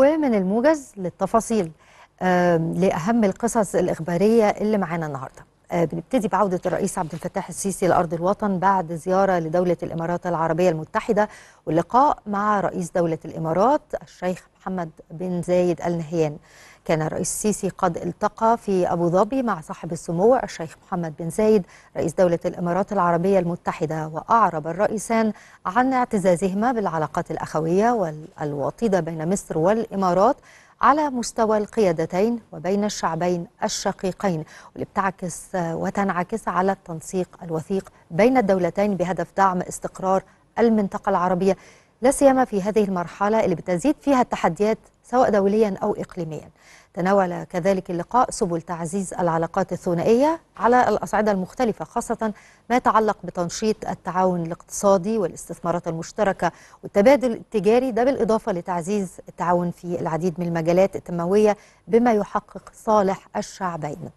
ومن الموجز للتفاصيل لأهم القصص الإخبارية اللي معانا النهاردة آه، بنبتدي بعودة الرئيس عبد الفتاح السيسي لأرض الوطن بعد زيارة لدولة الإمارات العربية المتحدة واللقاء مع رئيس دولة الإمارات الشيخ محمد بن زايد آل نهيان كان الرئيس السيسي قد التقى في أبو ظبي مع صاحب السمو الشيخ محمد بن زايد رئيس دولة الإمارات العربية المتحدة وأعرب الرئيسان عن اعتزازهما بالعلاقات الأخوية والوطيدة بين مصر والإمارات على مستوى القيادتين وبين الشعبين الشقيقين واللي بتعكس وتنعكس على التنسيق الوثيق بين الدولتين بهدف دعم استقرار المنطقة العربية لا سيما في هذه المرحلة اللي بتزيد فيها التحديات سواء دوليا أو إقليميا تناول كذلك اللقاء سبل تعزيز العلاقات الثنائية على الأصعدة المختلفة خاصة ما يتعلق بتنشيط التعاون الاقتصادي والاستثمارات المشتركة والتبادل التجاري ده بالإضافة لتعزيز التعاون في العديد من المجالات التنموية بما يحقق صالح الشعبين